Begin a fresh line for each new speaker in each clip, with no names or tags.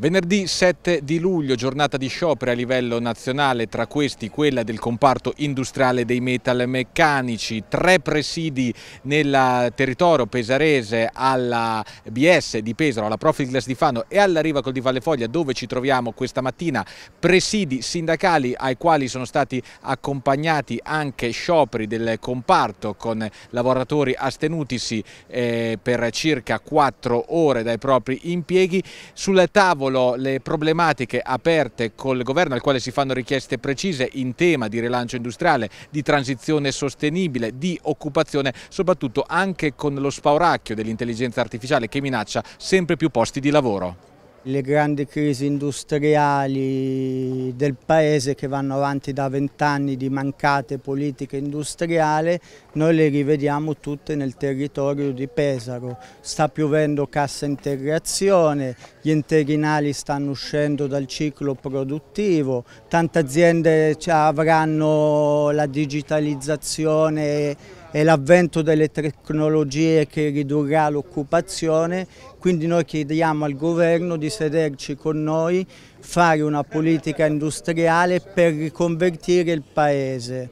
Venerdì 7 di luglio, giornata di sciopero a livello nazionale, tra questi quella del comparto industriale dei metalmeccanici, tre presidi nel territorio pesarese alla BS di Pesaro, alla Profilglass di Fano e alla Riva Col di Vallefoglia dove ci troviamo questa mattina, presidi sindacali ai quali sono stati accompagnati anche scioperi del comparto con lavoratori astenutisi eh, per circa quattro ore dai propri impieghi. Sul tavolo tavolo le problematiche aperte col governo al quale si fanno richieste precise in tema di rilancio industriale, di transizione sostenibile, di occupazione, soprattutto anche con lo spauracchio dell'intelligenza artificiale che minaccia sempre più posti di lavoro
le grandi crisi industriali del paese che vanno avanti da vent'anni di mancate politiche industriali, noi le rivediamo tutte nel territorio di Pesaro. Sta piovendo cassa integrazione, gli interinali stanno uscendo dal ciclo produttivo, tante aziende avranno la digitalizzazione è l'avvento delle tecnologie che ridurrà l'occupazione, quindi noi chiediamo al governo di sederci con noi, fare una politica industriale per riconvertire il Paese.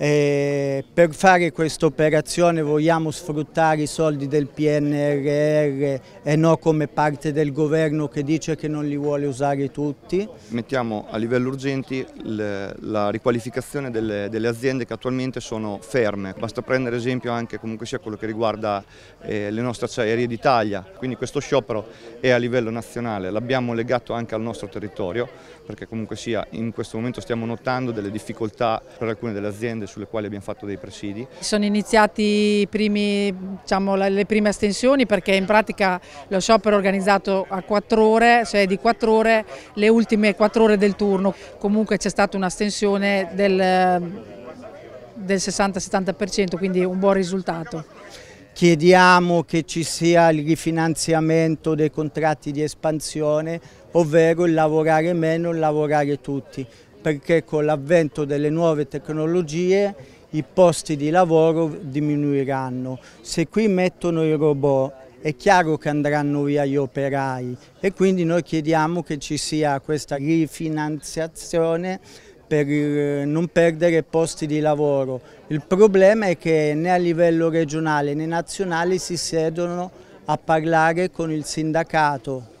E per fare questa operazione vogliamo sfruttare i soldi del PNRR e non come parte del governo che dice che non li vuole usare tutti.
Mettiamo a livello urgente la riqualificazione delle, delle, aziende che attualmente sono ferme. Basta prendere esempio anche comunque sia quello che riguarda eh, le nostre acciaierie d'Italia. Quindi questo sciopero è a livello nazionale, l'abbiamo legato anche al nostro territorio perché comunque sia in questo momento stiamo notando delle difficoltà per alcune delle aziende sulle quali abbiamo fatto dei presidi.
Sono iniziati primi, diciamo, le prime estensioni perché in pratica lo sciopero è organizzato a quattro ore, cioè di quattro ore le ultime quattro ore del turno, comunque c'è stata un'astensione del, del 60-70% quindi un buon risultato.
Chiediamo che ci sia il rifinanziamento dei contratti di espansione, ovvero il lavorare meno, il lavorare tutti perché con l'avvento delle nuove tecnologie i posti di lavoro diminuiranno. Se qui mettono i robot è chiaro che andranno via gli operai e quindi noi chiediamo che ci sia questa rifinanziazione per eh, non perdere posti di lavoro. Il problema è che né a livello regionale né nazionale si siedono a parlare con il sindacato